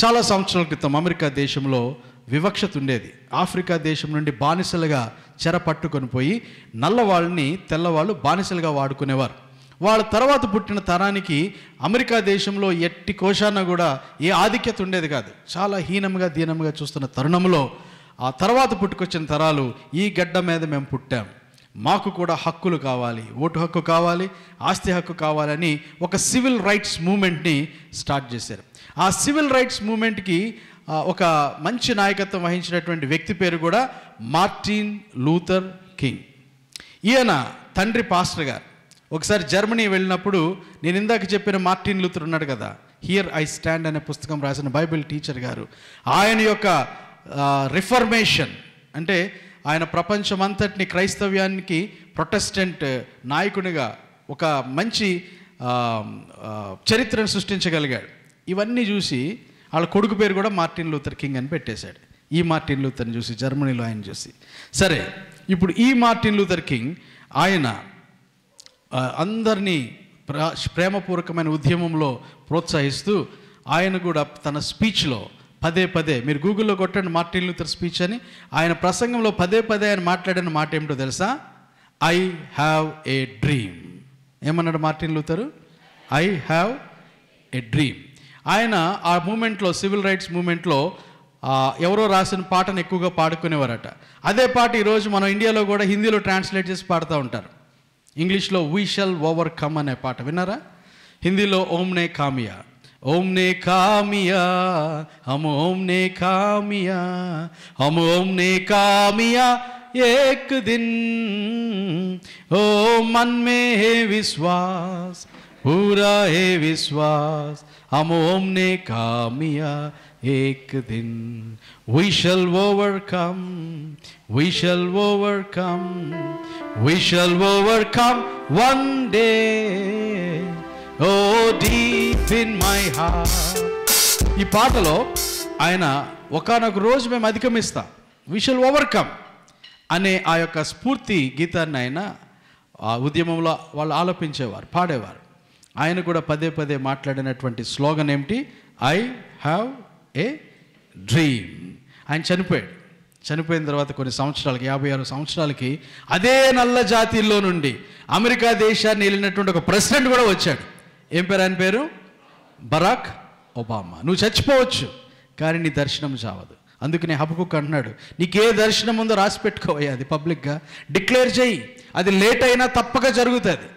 చాలా సంవత్సరాల క్రితం అమెరికా దేశంలో వివక్షత ఉండేది ఆఫ్రికా దేశం నుండి బానిసలుగా చెర పట్టుకొని పోయి నల్లవాళ్ళని తెల్లవాళ్ళు బానిసలుగా వాడుకునేవారు వాళ్ళ తర్వాత పుట్టిన తరానికి అమెరికా దేశంలో ఎట్టి కోశాన కూడా ఏ ఆధిక్యత ఉండేది కాదు చాలా హీనంగా దీనంగా చూస్తున్న తరుణంలో ఆ తర్వాత పుట్టుకొచ్చిన తరాలు ఈ గడ్డ మీద మేము పుట్టాము మాకు కూడా హక్కులు కావాలి ఓటు హక్కు కావాలి ఆస్తి హక్కు కావాలని ఒక సివిల్ రైట్స్ మూమెంట్ని స్టార్ట్ చేశారు ఆ సివిల్ రైట్స్ మూమెంట్కి ఒక మంచి నాయకత్వం వహించినటువంటి వ్యక్తి పేరు కూడా మార్టిన్ లూథర్ కింగ్ ఈయన తండ్రి పాస్టర్ గారు ఒకసారి జర్మనీ వెళ్ళినప్పుడు నేను ఇందాక చెప్పిన మార్టిన్ లూథర్ ఉన్నాడు కదా హియర్ ఐ స్టాండ్ అనే పుస్తకం రాసిన బైబిల్ టీచర్ గారు ఆయన యొక్క రిఫర్మేషన్ అంటే ఆయన ప్రపంచమంతటిని క్రైస్తవ్యానికి ప్రొటెస్టెంట్ నాయకునిగా ఒక మంచి చరిత్రను సృష్టించగలిగాడు ఇవన్నీ చూసి వాళ్ళ కొడుకు పేరు కూడా మార్టిన్ లూథర్ కింగ్ అని పెట్టేశాడు ఈ మార్టిన్ లూథర్ని చూసి జర్మనీలో ఆయన చూసి సరే ఇప్పుడు ఈ మార్టిన్ లూథర్ కింగ్ ఆయన అందరినీ ప్రేమపూర్వకమైన ఉద్యమంలో ప్రోత్సహిస్తూ ఆయన కూడా తన స్పీచ్లో పదే పదే మీరు గూగుల్లో కొట్టండి మార్టిన్ లూథర్ స్పీచ్ అని ఆయన ప్రసంగంలో పదే పదే ఆయన మాట్లాడిన మాట ఏమిటో తెలుసా ఐ హ్యావ్ ఏ డ్రీమ్ ఏమన్నాడు Martin Luther I have a dream ఆయన ఆ మూమెంట్లో సివిల్ రైట్స్ మూమెంట్లో ఎవరో రాసిన పాటను ఎక్కువగా పాడుకునేవారట అదే పాట ఈరోజు మనం ఇండియాలో కూడా హిందీలో ట్రాన్స్లేట్ చేసి పాడుతూ ఉంటారు ఇంగ్లీష్లో వీ షల్ ఓవర్ కమ్ అనే పాట విన్నారా హిందీలో ఓమ్నే కామియా ओम ने कामिया हम ओम ने कामिया हम ओम ने कामिया एक दिन ओ मन में है विश्वास पूरा है विश्वास हम ओम ने कामिया एक दिन we shall overcome we shall overcome we shall overcome one day oh dear in my heart ఈ పాటలో ఆయన ఒకనొక రోజు మేము అధిగమిస్తాం విషల్ ఓవర్కమ్ అనే ఆ యొక్క స్ఫూర్తి గీతాన్ని ఆయన ఆ ఉద్యమంలో వాళ్ళు ఆలోపించేవారు పాడేవారు ఆయన కూడా పదే పదే మాట్లాడినటువంటి స్లోగన్ ఏమిటి ఐ హ్యావ్ ఏ డ్రీమ్ ఆయన చనిపోయాడు చనిపోయిన తర్వాత కొన్ని సంవత్సరాలకి యాభై ఆరు సంవత్సరాలకి అదే నల్ల జాతిల్లో నుండి అమెరికా దేశాన్ని వెళ్ళినటువంటి ఒక ప్రెసిడెంట్ కూడా వచ్చాడు ఏం పేరు ఆయన పేరు బరాక్ ఒబామా నువ్వు చచ్చిపోవచ్చు కానీ నీ దర్శనం చావదు అందుకనే హబకుక్ అంటున్నాడు ఏ దర్శనం ఉందో రాసి పెట్టుకోవయ్యా అది పబ్లిక్గా డిక్లేర్ చేయి అది లేట్ అయినా తప్పక జరుగుతుంది